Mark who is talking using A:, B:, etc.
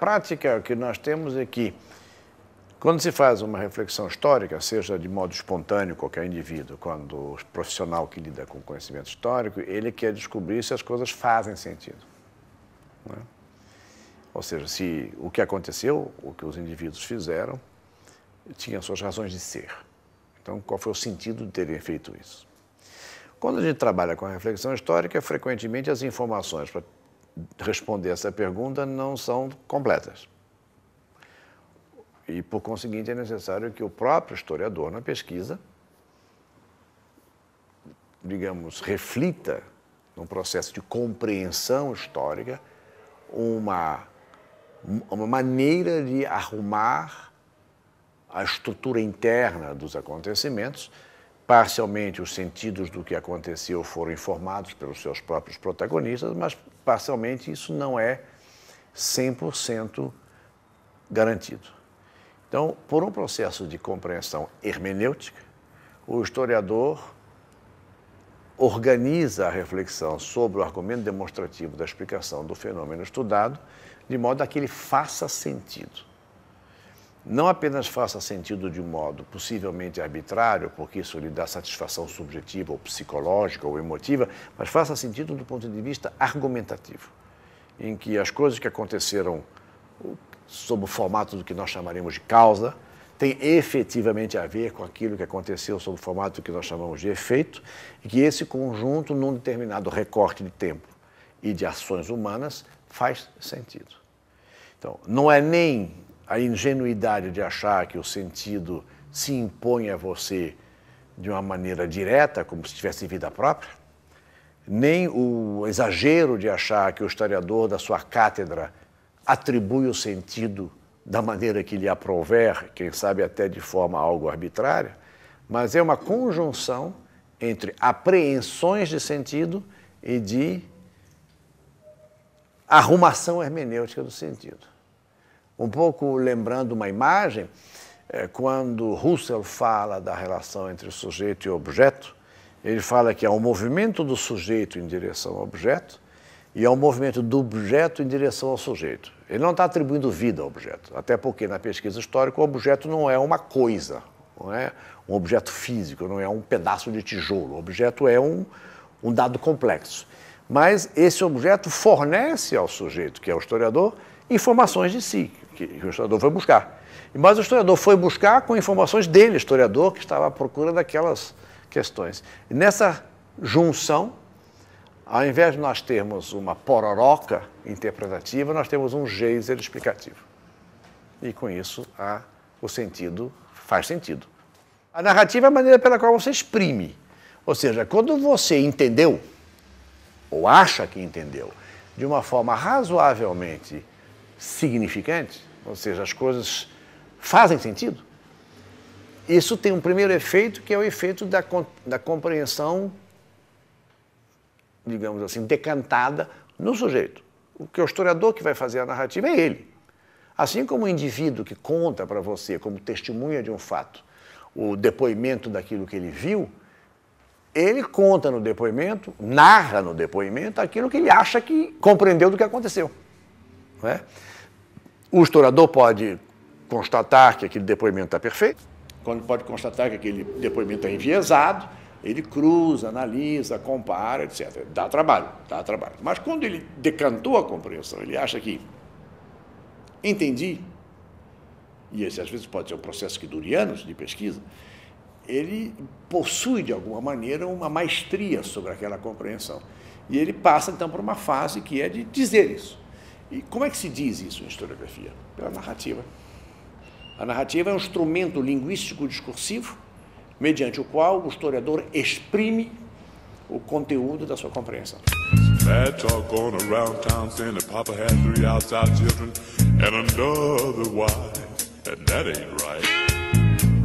A: prática é que nós temos é que, quando se faz uma reflexão histórica, seja de modo espontâneo qualquer indivíduo, quando o profissional que lida com conhecimento histórico, ele quer descobrir se as coisas fazem sentido. Né? Ou seja, se o que aconteceu, o que os indivíduos fizeram, tinha suas razões de ser. Então, qual foi o sentido de terem feito isso? Quando a gente trabalha com a reflexão histórica, frequentemente as informações para responder essa pergunta não são completas. E, por conseguinte, é necessário que o próprio historiador, na pesquisa, digamos, reflita, num processo de compreensão histórica, uma, uma maneira de arrumar a estrutura interna dos acontecimentos Parcialmente, os sentidos do que aconteceu foram informados pelos seus próprios protagonistas, mas parcialmente isso não é 100% garantido. Então, por um processo de compreensão hermenêutica, o historiador organiza a reflexão sobre o argumento demonstrativo da explicação do fenômeno estudado, de modo a que ele faça sentido não apenas faça sentido de um modo possivelmente arbitrário, porque isso lhe dá satisfação subjetiva ou psicológica ou emotiva, mas faça sentido do ponto de vista argumentativo, em que as coisas que aconteceram sob o formato do que nós chamaremos de causa tem efetivamente a ver com aquilo que aconteceu sob o formato do que nós chamamos de efeito, e que esse conjunto, num determinado recorte de tempo e de ações humanas, faz sentido. Então, não é nem a ingenuidade de achar que o sentido se impõe a você de uma maneira direta, como se tivesse vida própria, nem o exagero de achar que o historiador da sua cátedra atribui o sentido da maneira que lhe aprouver, quem sabe até de forma algo arbitrária, mas é uma conjunção entre apreensões de sentido e de arrumação hermenêutica do sentido. Um pouco lembrando uma imagem, é, quando Russell fala da relação entre sujeito e objeto, ele fala que há um movimento do sujeito em direção ao objeto e há um movimento do objeto em direção ao sujeito. Ele não está atribuindo vida ao objeto, até porque na pesquisa histórica o objeto não é uma coisa, não é um objeto físico, não é um pedaço de tijolo. O objeto é um, um dado complexo. Mas esse objeto fornece ao sujeito, que é o historiador, informações de si, que, que o historiador foi buscar. Mas o historiador foi buscar com informações dele, historiador, que estava à procura daquelas questões. E nessa junção, ao invés de nós termos uma pororoca interpretativa, nós temos um geyser explicativo. E com isso, a, o sentido faz sentido. A narrativa é a maneira pela qual você exprime. Ou seja, quando você entendeu, ou acha que entendeu, de uma forma razoavelmente significante, ou seja, as coisas fazem sentido. Isso tem um primeiro efeito que é o efeito da, da compreensão, digamos assim, decantada no sujeito. O que é o historiador que vai fazer a narrativa é ele. Assim como o indivíduo que conta para você como testemunha de um fato o depoimento daquilo que ele viu, ele conta no depoimento, narra no depoimento aquilo que ele acha que compreendeu do que aconteceu. Não é? O historiador pode constatar que aquele depoimento está perfeito, quando pode constatar que aquele depoimento está é enviesado, ele cruza, analisa, compara, etc. Dá trabalho, dá trabalho. Mas quando ele decantou a compreensão, ele acha que entendi, e esse às vezes pode ser um processo que dure anos de pesquisa, ele possui de alguma maneira uma maestria sobre aquela compreensão. E ele passa então por uma fase que é de dizer isso. E como é que se diz isso em historiografia? Pela narrativa. A narrativa é um instrumento linguístico discursivo mediante o qual o historiador exprime o conteúdo da sua compreensão.